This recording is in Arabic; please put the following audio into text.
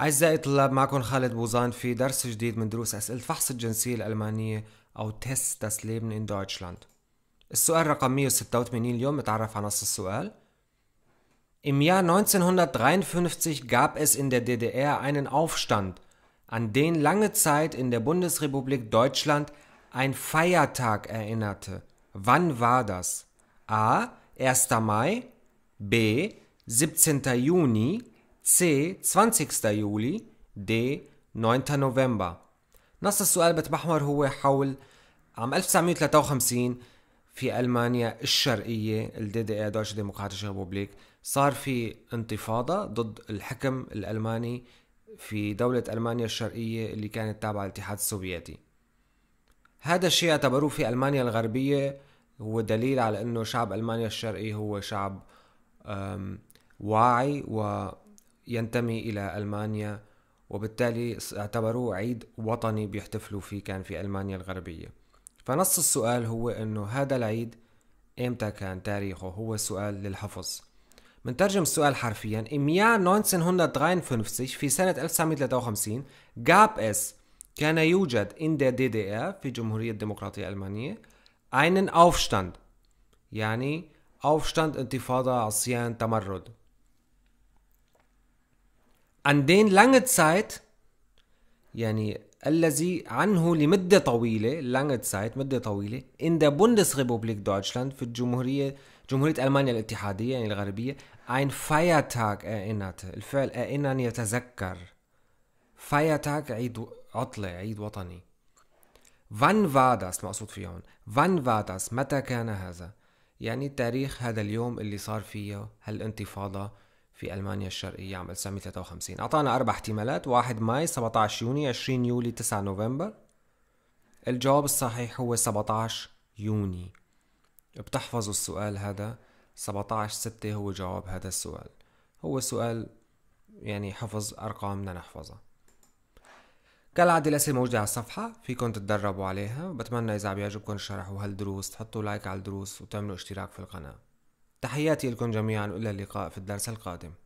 أعزائي الطلاب معكم خالد بوزان في درس جديد من دروس أسئلة فحص الجنسية الألمانية أو تيست das Leben in Deutschland السؤال رقم 186 اليوم نتعرف على نص السؤال Im Jahr 1953 gab es in der DDR einen Aufstand, an den lange Zeit in der Bundesrepublik Deutschland ein Feiertag erinnerte. Wann war das? A. 1. Mai B. 17. Juni C 20 يولي D 9 نوفمبر نص السؤال بتمحور هو حول عام 1953 في ألمانيا الشرقية الدي دي اي دويتش ديمقراطيشن ريبوبليك صار في انتفاضة ضد الحكم الألماني في دولة ألمانيا الشرقية اللي كانت تابعة للاتحاد السوفيتي هذا الشيء اعتبروه في ألمانيا الغربية هو دليل على أنه شعب ألمانيا الشرقي هو شعب واعي و ينتمي إلى ألمانيا وبالتالي اعتبروه عيد وطني بيحتفلوا فيه كان في ألمانيا الغربية فنص السؤال هو أنه هذا العيد إمتى كان تاريخه هو سؤال للحفظ منترجم السؤال حرفيا im Jahr 1953 في سنة 1953 gab es كان يوجد in der DDR في جمهورية الديمقراطية الألمانية einen Aufstand يعني Aufstand انتفاضة عصيان تمرد عن دين lange Zeit يعني الذي عنه لمدة طويلة lange Zeit مدة طويلة in der Bundesrepublik Deutschland في الجمهورية جمهورية ألمانيا الاتحادية يعني الغربية ein Feiertag erinnerte الفعل erinnern يتذكر Feiertag عيد عطلة عيد وطني Wann war das مقصود فيه هون Wann war das متى كان هذا يعني تاريخ هذا اليوم اللي صار فيه هالانتفاضة في المانيا الشرقيه عام 1953 اعطانا اربع احتمالات 1 ماي 17 يونيو 20 يولي 9 نوفمبر الجواب الصحيح هو 17 يوني بتحفظوا السؤال هذا 17 6 هو جواب هذا السؤال هو سؤال يعني حفظ ارقام بدنا نحفظها كالعادة الأسئلة موجودة على الصفحة فيكم تتدربوا عليها بتمنى إذا عم يعجبكم الشرح وهالدروس تحطوا لايك على الدروس وتعملوا اشتراك في القناة تحياتي لكم جميعا والى اللقاء في الدرس القادم